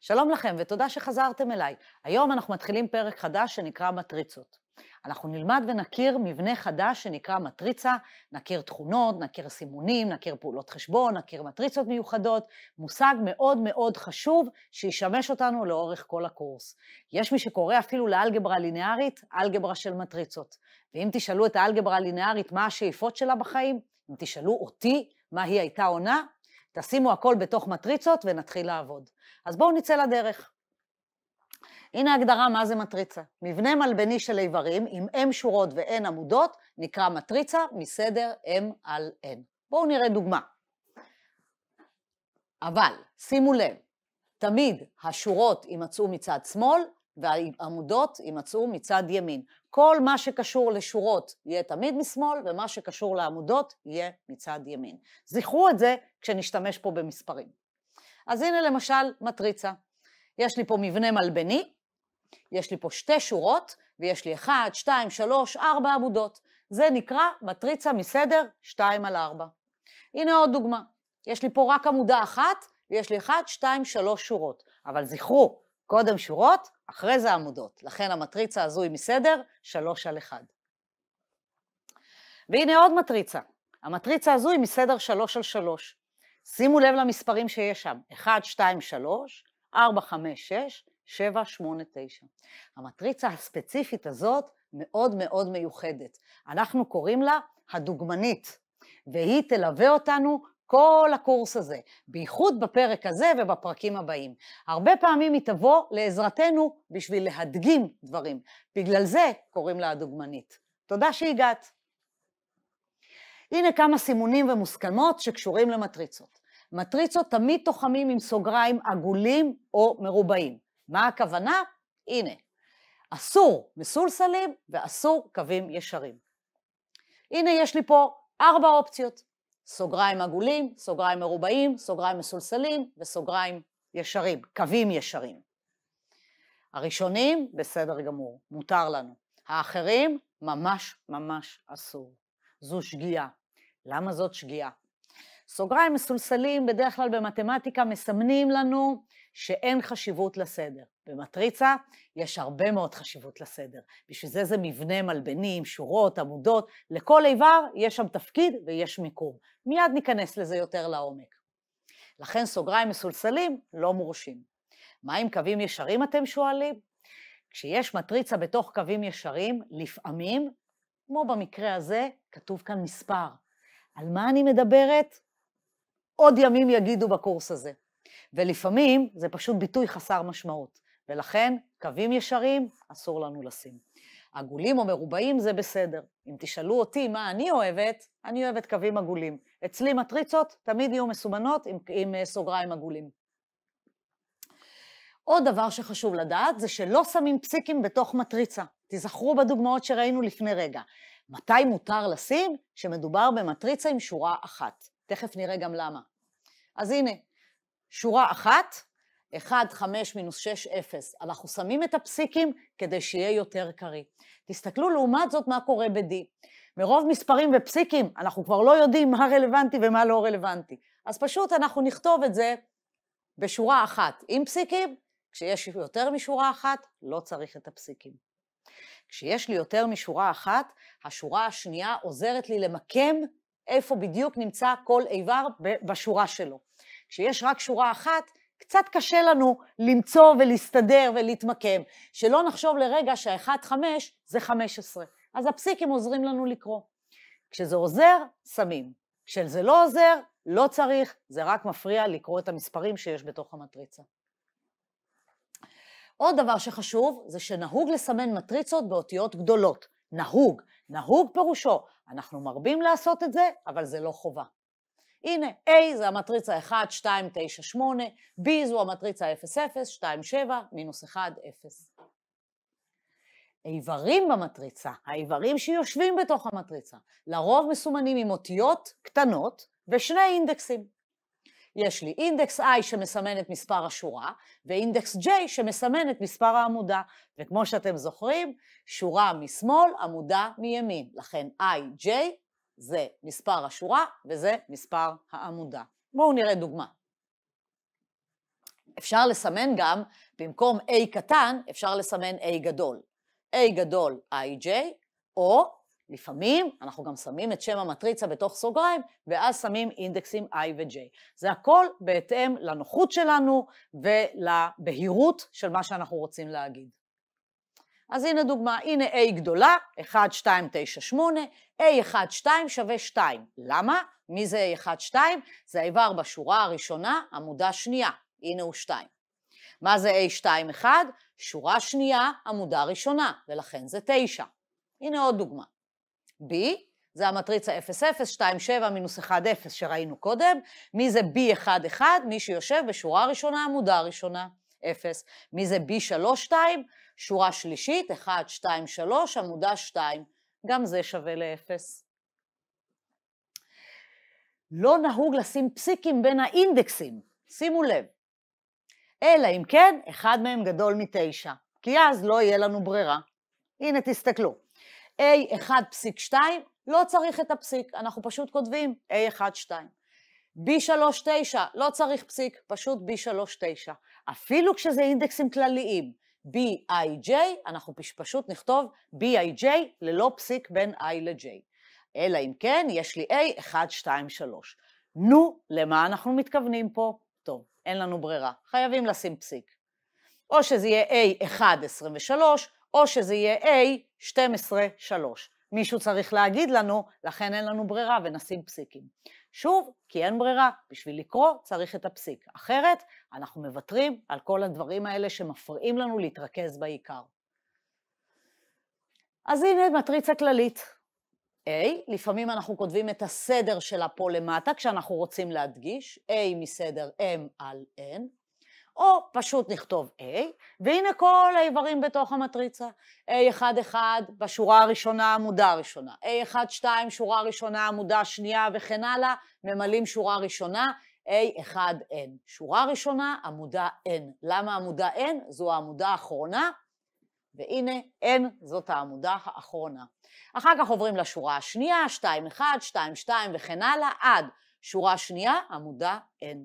שלום לכם ותודה שחזרתם אליי. היום אנחנו מתחילים פרק חדש שנקרא מטריצות. אנחנו נלמד ונכיר מבנה חדש שנקרא מטריצה, נכיר תכונות, נכיר סימונים, נכיר פעולות חשבון, נכיר מטריצות מיוחדות, מושג מאוד מאוד חשוב שישמש אותנו לאורך כל הקורס. יש מי שקורא אפילו לאלגברה לינארית, אלגברה של מטריצות. ואם תשאלו את האלגברה הלינארית מה השאיפות שלה בחיים, אם תשאלו אותי מה היא הייתה עונה, תשימו הכל בתוך מטריצות ונתחיל לעבוד. אז בואו נצא לדרך. הנה הגדרה מה זה מטריצה. מבנה מלבני של איברים עם M שורות ו-N עמודות נקרא מטריצה מסדר M על N. בואו נראה דוגמה. אבל שימו לב, תמיד השורות יימצאו מצד שמאל, והעמודות יימצאו מצד ימין. כל מה שקשור לשורות יהיה תמיד משמאל, ומה שקשור לעמודות יהיה מצד ימין. זכרו את זה כשנשתמש פה במספרים. אז הנה למשל מטריצה. יש לי פה מבנה מלבני, יש לי פה שתי שורות, ויש לי 1, 2, 3, 4 עמודות. זה נקרא מטריצה מסדר 2 על 4. הנה עוד דוגמה. יש לי פה רק עמודה אחת, ויש לי 1, 2, 3 שורות. אבל זכרו, קודם שורות, אחרי זה עמודות. לכן המטריצה הזו היא מסדר 3 על 1. והנה עוד מטריצה. המטריצה הזו היא מסדר 3 על 3. שימו לב למספרים שיש שם, 1, 2, 3, 4, 5, 6, 7, 8, 9. המטריצה הספציפית הזאת מאוד מאוד מיוחדת. אנחנו קוראים לה הדוגמנית, והיא תלווה אותנו כל הקורס הזה, בייחוד בפרק הזה ובפרקים הבאים. הרבה פעמים היא תבוא לעזרתנו בשביל להדגים דברים. בגלל זה קוראים לה הדוגמנית. תודה שהגעת. הנה כמה סימונים ומוסכמות שקשורים למטריצות. מטריצות תמיד תוחמים עם סוגריים עגולים או מרובעים. מה הכוונה? הנה. אסור מסולסלים ואסור קווים ישרים. הנה יש לי פה ארבע אופציות. סוגריים עגולים, סוגריים מרובעים, סוגריים מסולסלים וסוגריים ישרים, קווים ישרים. הראשונים, בסדר גמור, מותר לנו. האחרים, ממש ממש אסור. זו שגיאה. למה זאת שגיאה? סוגריים מסולסלים בדרך כלל במתמטיקה מסמנים לנו שאין חשיבות לסדר. במטריצה יש הרבה מאוד חשיבות לסדר. בשביל זה זה מבנה מלבנים, שורות, עמודות, לכל איבר יש שם תפקיד ויש מיקום. מיד ניכנס לזה יותר לעומק. לכן סוגריים מסולסלים לא מורשים. מה עם קווים ישרים אתם שואלים? כשיש מטריצה בתוך קווים ישרים, לפעמים, כמו במקרה הזה, כתוב כאן מספר. על מה אני מדברת? עוד ימים יגידו בקורס הזה. ולפעמים זה פשוט ביטוי חסר משמעות, ולכן קווים ישרים אסור לנו לשים. עגולים או מרובעים זה בסדר. אם תשאלו אותי מה אני אוהבת, אני אוהבת קווים עגולים. אצלי מטריצות תמיד יהיו מסומנות עם, עם אה, סוגריים עגולים. עוד דבר שחשוב לדעת זה שלא שמים פסיקים בתוך מטריצה. תיזכרו בדוגמאות שראינו לפני רגע. מתי מותר לשים? שמדובר במטריצה עם שורה אחת. תכף נראה גם למה. אז הנה, שורה אחת, 1, 5 מינוס 6, 0. אנחנו שמים את הפסיקים כדי שיהיה יותר קריא. תסתכלו לעומת זאת מה קורה ב-D. מרוב מספרים ופסיקים אנחנו כבר לא יודעים מה רלוונטי ומה לא רלוונטי. אז פשוט אנחנו נכתוב את זה בשורה אחת עם פסיקים, כשיש יותר משורה אחת, לא צריך את הפסיקים. כשיש לי יותר משורה אחת, השורה השנייה עוזרת לי למקם איפה בדיוק נמצא כל איבר בשורה שלו. כשיש רק שורה אחת, קצת קשה לנו למצוא ולהסתדר ולהתמקם. שלא נחשוב לרגע שה-1-5 זה 15. אז הפסיקים עוזרים לנו לקרוא. כשזה עוזר, שמים. כשזה לא עוזר, לא צריך, זה רק מפריע לקרוא את המספרים שיש בתוך המטריצה. עוד דבר שחשוב, זה שנהוג לסמן מטריצות באותיות גדולות. נהוג. נהוג פירושו, אנחנו מרבים לעשות את זה, אבל זה לא חובה. הנה, A זה המטריצה 1, 2, 9, 8, B זו המטריצה 0, 0, 2, 7, מינוס 1, 0. האיברים במטריצה, האיברים שיושבים בתוך המטריצה, לרוב מסומנים עם אותיות קטנות ושני אינדקסים. יש לי אינדקס I שמסמן את מספר השורה, ואינדקס J שמסמן את מספר העמודה. וכמו שאתם זוכרים, שורה משמאל, עמודה מימין. לכן IJ זה מספר השורה וזה מספר העמודה. בואו נראה דוגמה. אפשר לסמן גם, במקום A קטן, אפשר לסמן A גדול. A גדול IJ, או לפעמים אנחנו גם שמים את שם המטריצה בתוך סוגריים, ואז שמים אינדקסים I ו-J. זה הכל בהתאם לנוחות שלנו ולבהירות של מה שאנחנו רוצים להגיד. אז הנה דוגמה, הנה A גדולה, 1, 2, 9, 8, A 1, 2 שווה 2. למה? מי זה A 1, 2? זה האיבר בשורה הראשונה, עמודה שנייה, הנה הוא 2. מה זה A 2, 1? שורה שנייה, עמודה ראשונה, ולכן זה 9. הנה עוד דוגמה. B, זה המטריצה 0, 0, 2, 7, מינוס 1, 0 שראינו קודם. מי זה B1, 1? מי שיושב בשורה הראשונה, עמודה הראשונה, 0. מי זה B3, 2? שורה שלישית, 1, 2, 3, עמודה 2. גם זה שווה ל-0. לא נהוג לשים פסיקים בין האינדקסים, שימו לב. אלא אם כן, אחד מהם גדול מתשע, כי אז לא יהיה לנו ברירה. הנה, תסתכלו. A1.2, לא צריך את הפסיק, אנחנו פשוט כותבים A1.2. B39, לא צריך פסיק, פשוט B39. אפילו כשזה אינדקסים כלליים, BIJ, אנחנו פשוט נכתוב BIJ ללא פסיק בין I ל-J. אלא אם כן, יש לי A, 1, 2, 3. נו, למה אנחנו מתכוונים פה? טוב, אין לנו ברירה, חייבים לשים פסיק. או שזה יהיה A1, 23, או שזה יהיה A, 12, 3. מישהו צריך להגיד לנו, לכן אין לנו ברירה ונשים פסיקים. שוב, כי אין ברירה, בשביל לקרוא צריך את הפסיק. אחרת, אנחנו מוותרים על כל הדברים האלה שמפריעים לנו להתרכז בעיקר. אז הנה מטריצה כללית. A, לפעמים אנחנו כותבים את הסדר שלה פה למטה, כשאנחנו רוצים להדגיש, A מסדר M על N, או פשוט נכתוב A, והנה כל האיברים בתוך המטריצה. A11 בשורה הראשונה, עמודה הראשונה. A12 שורה ראשונה, עמודה שנייה וכן הלאה, ממלאים שורה ראשונה. A1N, שורה ראשונה, עמודה N. למה עמודה N? זו העמודה האחרונה, והנה N זאת העמודה האחרונה. אחר כך עוברים לשורה השנייה, 2-1, 2-2 וכן הלאה, עד שורה שנייה, עמודה N.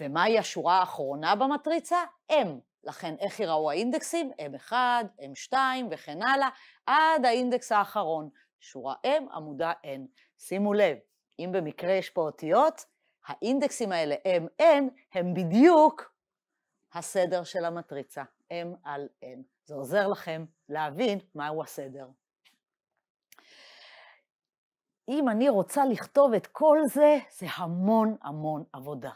ומהי השורה האחרונה במטריצה? M. לכן איך ייראו האינדקסים? M1, M2 וכן הלאה, עד האינדקס האחרון. שורה M, עמודה N. שימו לב, אם במקרה יש פה אותיות, האינדקסים האלה M, הם בדיוק הסדר של המטריצה, M על N. זה עוזר לכם להבין מהו הסדר. אם אני רוצה לכתוב את כל זה, זה המון המון עבודה.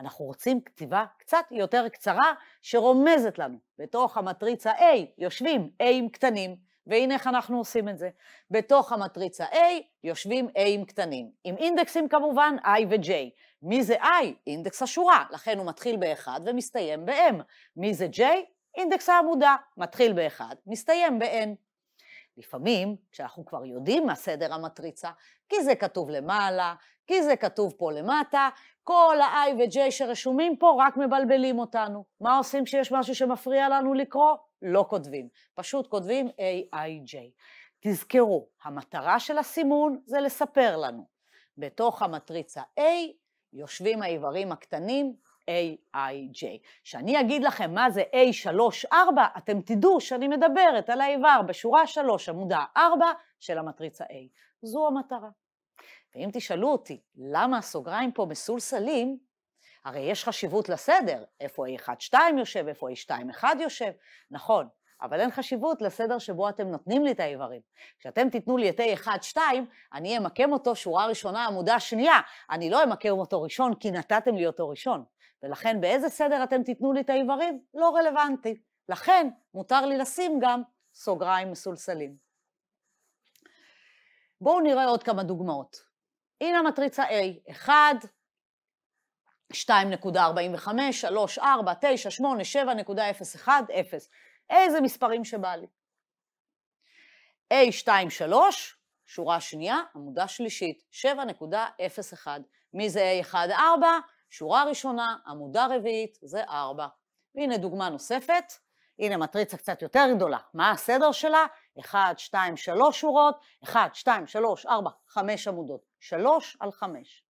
אנחנו רוצים כתיבה קצת יותר קצרה, שרומזת לנו. בתוך המטריצה A יושבים A'ים קטנים, והנה איך אנחנו עושים את זה. בתוך המטריצה A יושבים A'ים קטנים, עם אינדקסים כמובן I ו-J. מי זה I? אינדקס השורה, לכן הוא מתחיל ב-1 ומסתיים ב-M. מי זה J? אינדקס העמודה, מתחיל ב-1, מסתיים ב-N. לפעמים, כשאנחנו כבר יודעים מה סדר המטריצה, כי זה כתוב למעלה, כי זה כתוב פה למטה, כל ה-I ו-J שרשומים פה רק מבלבלים אותנו. מה עושים כשיש משהו שמפריע לנו לקרוא? לא כותבים, פשוט כותבים AIJ. תזכרו, המטרה של הסימון זה לספר לנו. בתוך המטריצה A יושבים האיברים הקטנים AIJ. כשאני אגיד לכם מה זה A34, אתם תדעו שאני מדברת על האיבר בשורה 3, עמודה 4 של המטריצה A. זו המטרה. ואם תשאלו אותי למה הסוגריים פה מסולסלים, הרי יש חשיבות לסדר, איפה a 1 2 יושב, איפה a 2 1 יושב, נכון, אבל אין חשיבות לסדר שבו אתם נותנים לי את האיברים. כשאתם תיתנו לי את A1-2, אני אמקם אותו שורה ראשונה, עמודה שנייה. אני לא אמקם אותו ראשון, כי נתתם לי אותו ראשון. ולכן באיזה סדר אתם תיתנו לי את האיברים? לא רלוונטי. לכן מותר לי לשים גם סוגריים מסולסלים. בואו נראה עוד כמה דוגמאות. הנה המטריצה A, 1, 2.45, 3, 4, 9, 8, 7.01, 0. איזה מספרים שבא לי. a 2, 3, שורה שנייה, עמודה שלישית, 7.01. מי זה a 1, 4? שורה ראשונה, עמודה רביעית, זה ארבע. והנה דוגמה נוספת, הנה מטריצה קצת יותר גדולה. מה הסדר שלה? אחד, שתיים, שלוש שורות, אחד, שתיים, שלוש, ארבע, חמש עמודות. שלוש על חמש.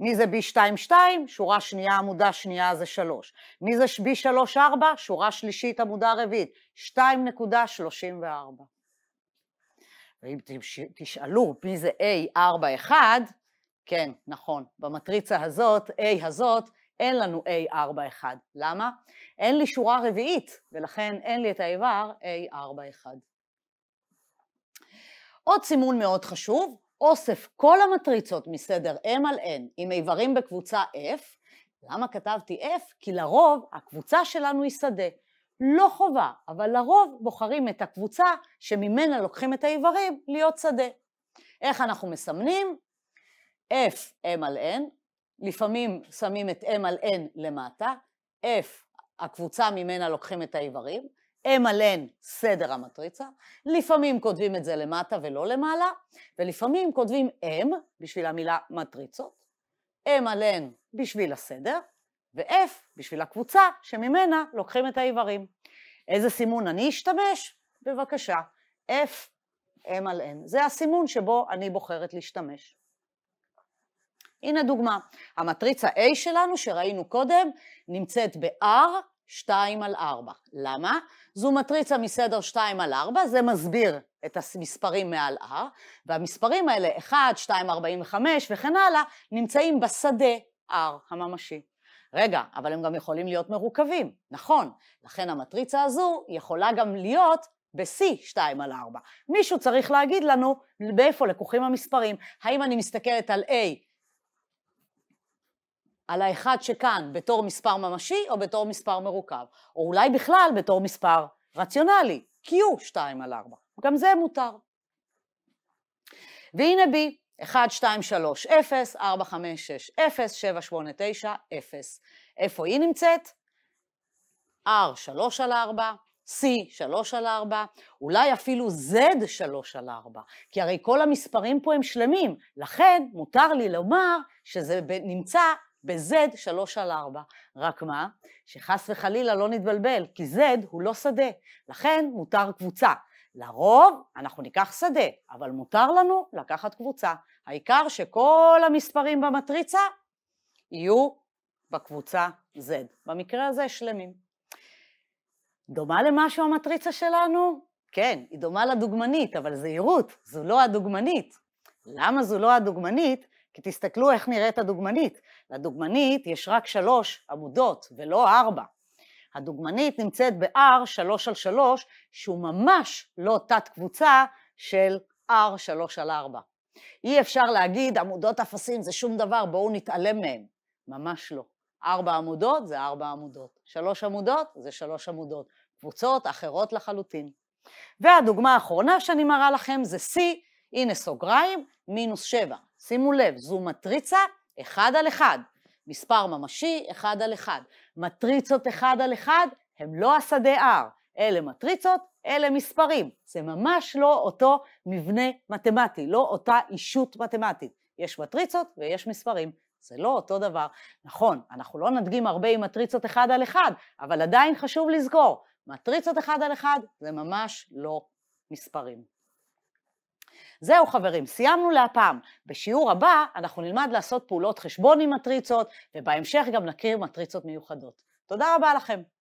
מי זה b 2 2 שורה שנייה, עמודה שנייה זה 3. מי זה b 3 4 שורה שלישית, עמודה רביעית, 2.34. ואם תשאלו מי זה a 4 1 כן, נכון. במטריצה הזאת, A הזאת, אין לנו A4-1. למה? אין לי שורה רביעית, ולכן אין לי את האיבר A4-1. עוד סימון מאוד חשוב, אוסף כל המטריצות מסדר M על N עם איברים בקבוצה F. למה כתבתי F? כי לרוב הקבוצה שלנו היא שדה. לא חובה, אבל לרוב בוחרים את הקבוצה שממנה לוקחים את האיברים להיות שדה. איך אנחנו מסמנים? F M על N, לפעמים שמים את M על N למטה, F הקבוצה ממנה לוקחים את האיברים, M על N סדר המטריצה, לפעמים כותבים את זה למטה ולא למעלה, ולפעמים כותבים M בשביל המילה מטריצות, M על N בשביל הסדר, ו-F בשביל הקבוצה שממנה לוקחים את האיברים. איזה סימון אני אשתמש? בבקשה, F, M על N. זה הסימון שבו אני בוחרת להשתמש. הנה דוגמה, המטריצה A שלנו שראינו קודם נמצאת ב-R 2 על 4. למה? זו מטריצה מסדר 2 על 4, זה מסביר את המספרים מעל R, והמספרים האלה 1, 2, 45 וכן הלאה, נמצאים בשדה R הממשי. רגע, אבל הם גם יכולים להיות מרוכבים, נכון. לכן המטריצה הזו יכולה גם להיות ב-C 2 על 4. מישהו צריך להגיד לנו מאיפה לקוחים המספרים. האם אני מסתכלת על A על האחד שכאן בתור מספר ממשי או בתור מספר מרוכב, או אולי בכלל בתור מספר רציונלי, Q 2 על 4, גם זה מותר. והנה B, 1, 2, 3, 0, 4, 5, 6, 0, 7, 8, 9, 0. איפה היא נמצאת? R 3 על 4, C 3 על 4, אולי אפילו Z 3 על 4, כי הרי כל המספרים פה הם שלמים, לכן מותר לי לומר שזה נמצא ב-Z 3 על 4. רק מה? שחס וחלילה לא נתבלבל, כי Z הוא לא שדה, לכן מותר קבוצה. לרוב אנחנו ניקח שדה, אבל מותר לנו לקחת קבוצה. העיקר שכל המספרים במטריצה יהיו בקבוצה Z, במקרה הזה שלמים. דומה למשהו המטריצה שלנו? כן, היא דומה לדוגמנית, אבל זהירות, זו לא הדוגמנית. למה זו לא הדוגמנית? כי תסתכלו איך נראית הדוגמנית. לדוגמנית יש רק שלוש עמודות ולא ארבע. הדוגמנית נמצאת ב-R 3 על 3, שהוא ממש לא תת-קבוצה של R 3 על 4. אי אפשר להגיד, עמודות אפסים זה שום דבר, בואו נתעלם מהם. ממש לא. ארבע עמודות זה ארבע עמודות, שלוש עמודות זה שלוש עמודות, קבוצות אחרות לחלוטין. והדוגמה האחרונה שאני מראה לכם זה C, הנה סוגריים, מינוס 7. שימו לב, זו מטריצה אחד על אחד. מספר ממשי אחד על אחד. מטריצות אחד על אחד הם לא השדה R, אלה מטריצות, אלה מספרים. זה ממש לא אותו מבנה מתמטי, לא אותה אישות מתמטית. יש מטריצות ויש מספרים. זה לא אותו דבר. נכון, אנחנו לא נדגים הרבה עם מטריצות אחד על אחד, אבל עדיין חשוב לזכור, מטריצות אחד על אחד זה ממש לא מספרים. זהו חברים, סיימנו להפעם. בשיעור הבא אנחנו נלמד לעשות פעולות חשבון עם מטריצות, ובהמשך גם נכיר מטריצות מיוחדות. תודה רבה לכם.